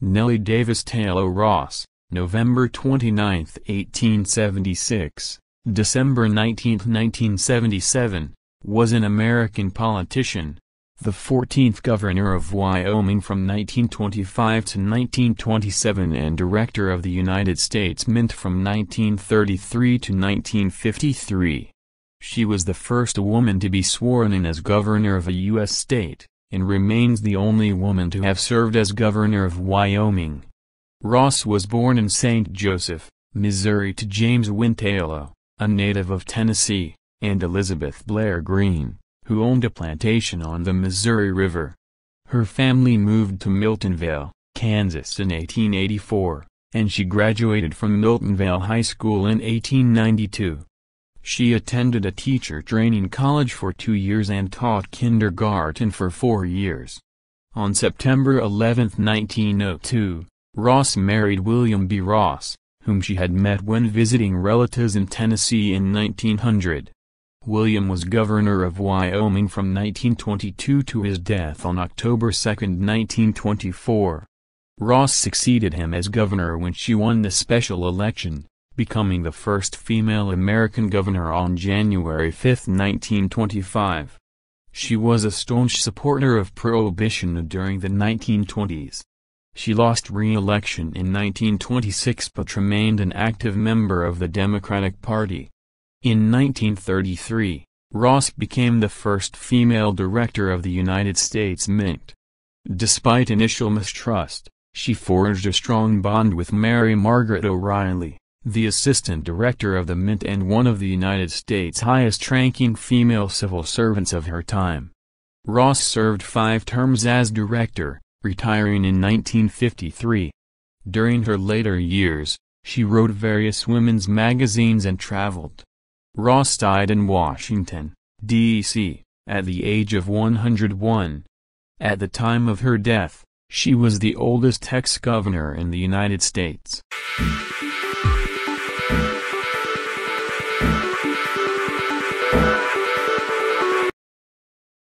Nellie Davis Taylor Ross, November 29, 1876, December 19, 1977, was an American politician, the 14th governor of Wyoming from 1925 to 1927 and director of the United States Mint from 1933 to 1953. She was the first woman to be sworn in as governor of a U.S. state, and remains the only woman to have served as governor of Wyoming. Ross was born in St. Joseph, Missouri to James Wintalo, a native of Tennessee, and Elizabeth Blair Green, who owned a plantation on the Missouri River. Her family moved to Miltonville, Kansas in 1884, and she graduated from Miltonville High School in 1892. She attended a teacher training college for two years and taught kindergarten for four years. On September 11, 1902, Ross married William B. Ross, whom she had met when visiting relatives in Tennessee in 1900. William was governor of Wyoming from 1922 to his death on October 2, 1924. Ross succeeded him as governor when she won the special election becoming the first female American governor on January 5, 1925. She was a staunch supporter of prohibition during the 1920s. She lost re-election in 1926 but remained an active member of the Democratic Party. In 1933, Ross became the first female director of the United States Mint. Despite initial mistrust, she forged a strong bond with Mary Margaret O'Reilly, the assistant director of the Mint and one of the United States' highest-ranking female civil servants of her time. Ross served five terms as director, retiring in 1953. During her later years, she wrote various women's magazines and traveled. Ross died in Washington, D.C., at the age of 101. At the time of her death, she was the oldest ex-governor in the United States.